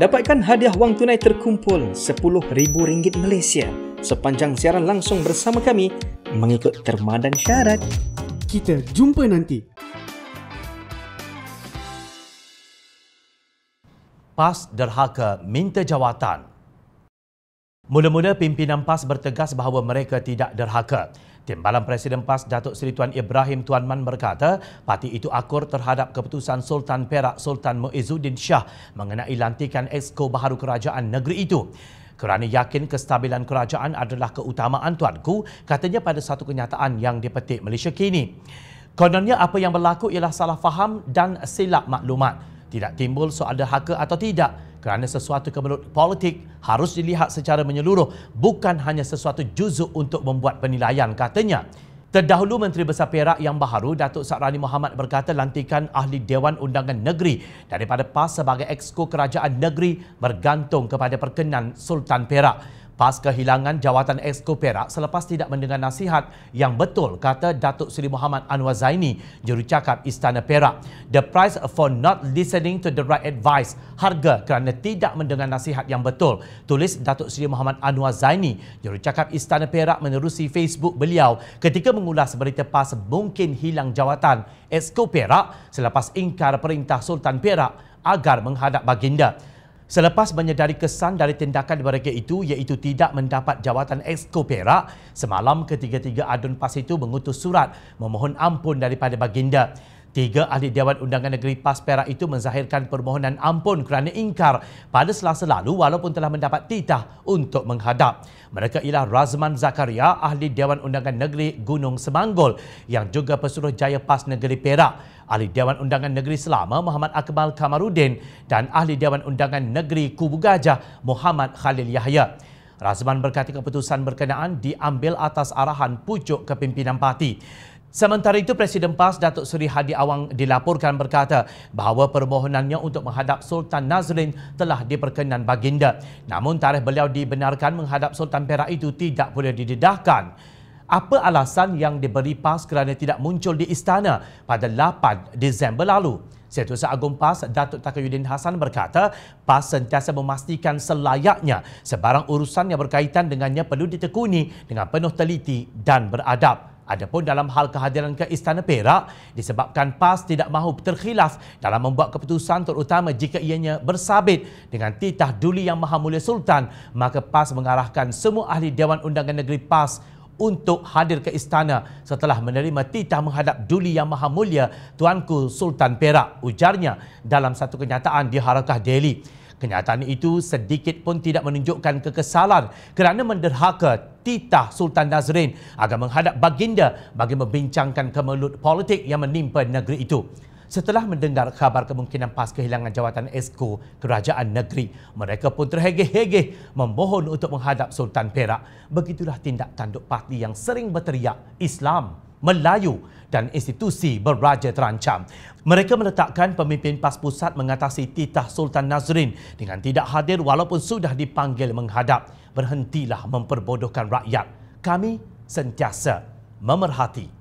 Dapatkan hadiah wang tunai terkumpul RM10,000 Malaysia sepanjang siaran langsung bersama kami mengikut terma dan syarat. Kita jumpa nanti. PAS derhaka minta jawatan. Mula-mula pimpinan PAS bertegas bahawa mereka tidak derhaka. Timbalan Presiden PAS Datuk Seri Tuan Ibrahim Tuan Man berkata, parti itu akur terhadap keputusan Sultan Perak Sultan Muizuddin Shah mengenai lantikan exco Baharu Kerajaan Negeri itu. Kerana yakin kestabilan kerajaan adalah keutamaan tuanku, katanya pada satu kenyataan yang dipetik Malaysia kini. Kononnya apa yang berlaku ialah salah faham dan silap maklumat. Tidak timbul soal derhaka atau tidak kerana sesuatu kemelut politik harus dilihat secara menyeluruh bukan hanya sesuatu juzuk untuk membuat penilaian katanya. Terdahulu Menteri Besar Perak yang baharu Datuk Sarani Muhammad berkata lantikan ahli Dewan Undangan Negeri daripada PAS sebagai exco kerajaan negeri bergantung kepada perkenan Sultan Perak. Pas kehilangan jawatan Exco Perak selepas tidak mendengar nasihat yang betul kata Datuk Seri Muhammad Anwar Zaini, jurucakap Istana Perak. The price for not listening to the right advice, harga kerana tidak mendengar nasihat yang betul, tulis Datuk Seri Muhammad Anwar Zaini, jurucakap Istana Perak menerusi Facebook beliau ketika mengulas berita pas mungkin hilang jawatan Exco Perak selepas ingkar perintah Sultan Perak agar menghadap baginda. Selepas menyedari kesan dari tindakan mereka itu iaitu tidak mendapat jawatan Exco Perak, semalam ketiga-tiga adun PAS itu mengutus surat memohon ampun daripada baginda. Tiga ahli Dewan Undangan Negeri PAS Perak itu menzahirkan permohonan ampun kerana ingkar pada selasa lalu walaupun telah mendapat titah untuk menghadap. Mereka ialah Razman Zakaria, ahli Dewan Undangan Negeri Gunung Semanggol yang juga pesuruh jaya PAS Negeri Perak. Ahli Dewan Undangan Negeri Selama Muhammad Akmal Kamarudin dan Ahli Dewan Undangan Negeri Kubu Gajah Muhammad Khalil Yahya. Razman berkata keputusan berkenaan diambil atas arahan pucuk kepimpinan parti. Sementara itu Presiden PAS Datuk Seri Hadi Awang dilaporkan berkata bahawa permohonannya untuk menghadap Sultan Nazrin telah diperkenan baginda. Namun tarikh beliau dibenarkan menghadap Sultan Perak itu tidak boleh didedahkan. Apa alasan yang diberi PAS kerana tidak muncul di istana pada 8 Disember lalu? Setiausaha Agung PAS Datuk Takayuddin Hasan berkata, PAS sentiasa memastikan selayaknya sebarang urusan yang berkaitan dengannya perlu ditekuni dengan penuh teliti dan beradab. Adapun dalam hal kehadiran ke Istana Perak disebabkan PAS tidak mahu terkhilaf dalam membuat keputusan terutama jika ianya bersabit dengan titah duli yang maha mulia Sultan maka PAS mengarahkan semua ahli Dewan Undangan Negeri PAS untuk hadir ke istana setelah menerima titah menghadap Duli Yang Maha Mulia Tuanku Sultan Perak ujarnya dalam satu kenyataan di Harakah Daily. Kenyataan itu sedikit pun tidak menunjukkan kekesalan kerana menderhaka titah Sultan Nazrin agar menghadap baginda bagi membincangkan kemelut politik yang menimpa negeri itu. Setelah mendengar khabar kemungkinan PAS kehilangan jawatan Esko Kerajaan Negeri, mereka pun terhegeh-hegeh memohon untuk menghadap Sultan Perak. Begitulah tindak tanduk parti yang sering berteriak Islam, Melayu dan institusi berraja terancam. Mereka meletakkan pemimpin PAS pusat mengatasi titah Sultan Nazrin dengan tidak hadir walaupun sudah dipanggil menghadap berhentilah memperbodohkan rakyat. Kami sentiasa memerhati